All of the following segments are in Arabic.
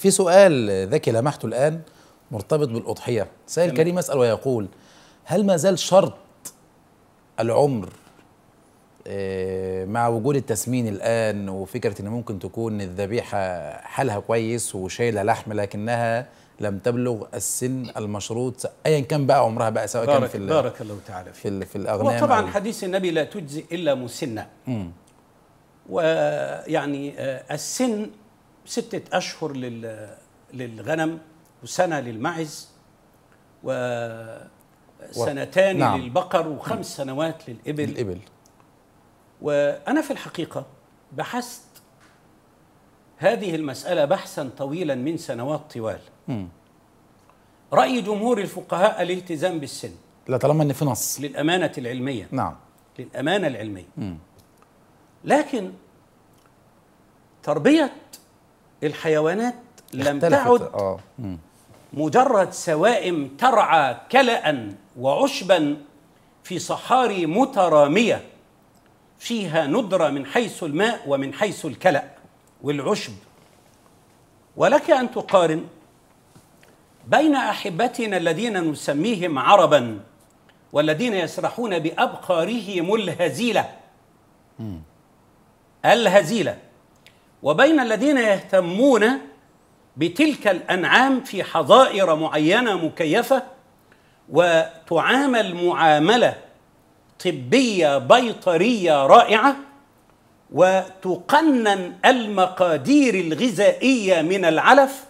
في سؤال ذكي لمحته الآن مرتبط بالأضحية سائل كريم يسأل ويقول هل ما زال شرط العمر آه، مع وجود التسمين الآن وفكرة أن ممكن تكون الذبيحة حالها كويس وشايلة لحم لكنها لم تبلغ السن المشروط ايا كان بقى عمرها بقى سواء كان في بارك الله تعالى في في الاغنام وطبعا حديث النبي لا تجزي الا مسنه ويعني آه، السن ستة أشهر للغنم وسنة للمعز وسنتان و... نعم. للبقر وخمس سنوات للإبل الإبل وأنا في الحقيقة بحثت هذه المسألة بحثا طويلا من سنوات طوال م. رأي جمهور الفقهاء الالتزام بالسن لا طالما ان في نص للأمانة العلمية نعم للأمانة العلمية م. لكن تربية الحيوانات لم تعد آه. مجرد سوائم ترعى كلأ وعشبا في صحاري مترامية فيها ندرة من حيث الماء ومن حيث الكلأ والعشب ولك أن تقارن بين أحبتنا الذين نسميهم عربا والذين يسرحون بأبقارهم الهزيلة الهزيلة وبين الذين يهتمون بتلك الانعام في حظائر معينه مكيفه وتعامل معامله طبيه بيطريه رائعه وتقنن المقادير الغذائيه من العلف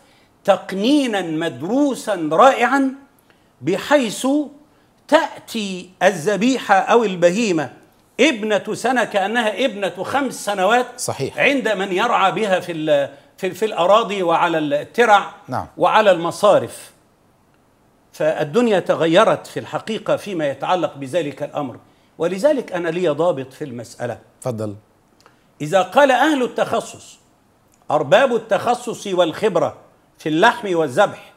تقنينا مدروسا رائعا بحيث تاتي الذبيحه او البهيمه ابنة سنة كأنها ابنة خمس سنوات صحيح عند من يرعى بها في في, في الأراضي وعلى الترع نعم. وعلى المصارف فالدنيا تغيرت في الحقيقة فيما يتعلق بذلك الأمر ولذلك أنا لي ضابط في المسألة تفضل إذا قال أهل التخصص أرباب التخصص والخبرة في اللحم والذبح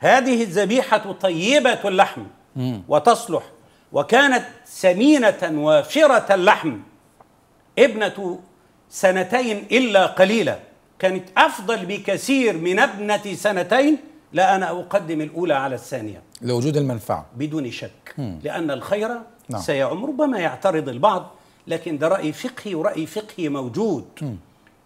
هذه الذبيحة طيبة اللحم وتصلح وكانت سمينة وافرة اللحم ابنة سنتين إلا قليلا كانت أفضل بكثير من ابنة سنتين لا أنا أقدم الأولى على الثانية لوجود المنفعة بدون شك مم. لأن الخير نعم. سيعم ربما يعترض البعض لكن ده رأي فقهي ورأي فقهي موجود مم.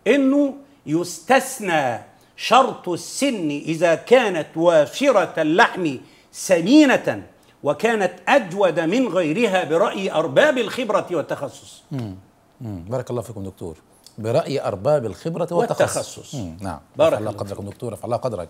إنه يستثنى شرط السن إذا كانت وافرة اللحم سمينة وكانت أجود من غيرها برأي أرباب الخبرة والتخصص مم. مم. بارك الله فيكم دكتور برأي أرباب الخبرة والتخصص, والتخصص. نعم بارك الله قدرك دكتور رفع قدرك